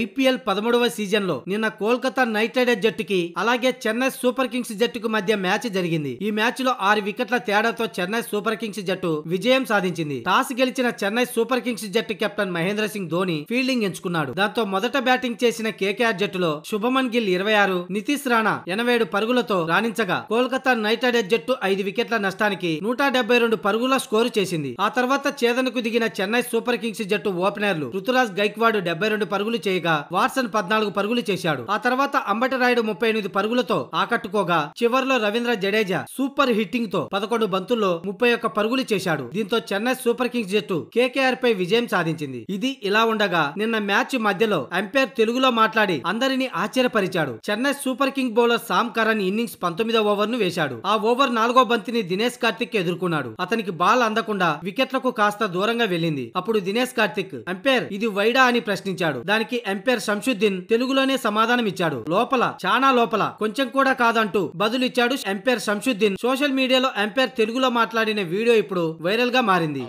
IPL పదమూడవ సీజన్లో నిన్న కోల్కతా నైట్ రైడర్స్ జట్టుకి అలాగే చెన్నై సూపర్ కింగ్స్ జట్టుకు మధ్య మ్యాచ్ జరిగింది ఈ మ్యాచ్ లో ఆరు వికెట్ల తేడాతో చెన్నై సూపర్ కింగ్స్ జట్టు విజయం సాధించింది టాస్ గెలిచిన చెన్నై సూపర్ కింగ్స్ జట్టు కెప్టెన్ మహేంద్ర సింగ్ ధోని ఫీల్డింగ్ ఎంచుకున్నాడు దాంతో మొదట బ్యాటింగ్ చేసిన కేకేఆర్ జట్టులో శుభమన్ గిల్ ఇరవై ఆరు నితీష్ రాణా ఎనభై ఏడు పరుగులతో రాణించగా కోల్కతా నైట్ రైడర్స్ జట్టు ఐదు వికెట్ల నష్టానికి నూట డెబ్బై రెండు పరుగుల స్కోరు చేసింది ఆ తర్వాత చేదనకు దిగిన చెన్నై సూపర్ కింగ్స్ జట్టు ఓపెనర్లు రుతురాజ్ గైక్వాడ్ డెబ్బై రెండు పరుగులు చేసి చేయగా వాట్సన్ పద్నాలుగు పరుగులు చేశాడు ఆ తర్వాత అంబటి రాయుడు ముప్పై ఎనిమిది పరుగులతో ఆకట్టుకోగా చివరిలో రవీంద్ర జడేజా సూపర్ హిట్టింగ్ తో పదకొండు బంతుల్లో ముప్పై ఒక్క పరుగులు చేశాడు దీంతో చెన్నై సూపర్ కింగ్స్ జట్టు కేకేఆర్ పై విజయం సాధించింది ఇది ఇలా ఉండగా నిన్న మ్యాచ్ మధ్యలో అంపైర్ తెలుగులో మాట్లాడి అందరినీ ఆశ్చర్యపరిచాడు Chennai Super King bowler Sam Curran innings పంతొమ్మిదో ఓవర్ ను వేశాడు ఆ ఓవర్ నాలుగో బంతిని దినేష్ కార్తిక్ ఎదుర్కొన్నాడు అతనికి బాల్ అందకుండా వికెట్లకు కాస్త దూరంగా వెళ్ళింది అప్పుడు దినేష్ కార్తిక్ అంపైర్ ఇది వైడా అని ప్రశ్నించాడు దానికి ఎంపైర్ శంషుద్దీన్ తెలుగులోనే సమాధానం ఇచ్చాడు లోపల చానా లోపల కొంచెం కూడా కాదంటూ బదులిచ్చాడు ఎంపైర్ శంషుద్దీన్ సోషల్ మీడియాలో ఎంపైర్ తెలుగులో మాట్లాడిన వీడియో ఇప్పుడు వైరల్ గా మారింది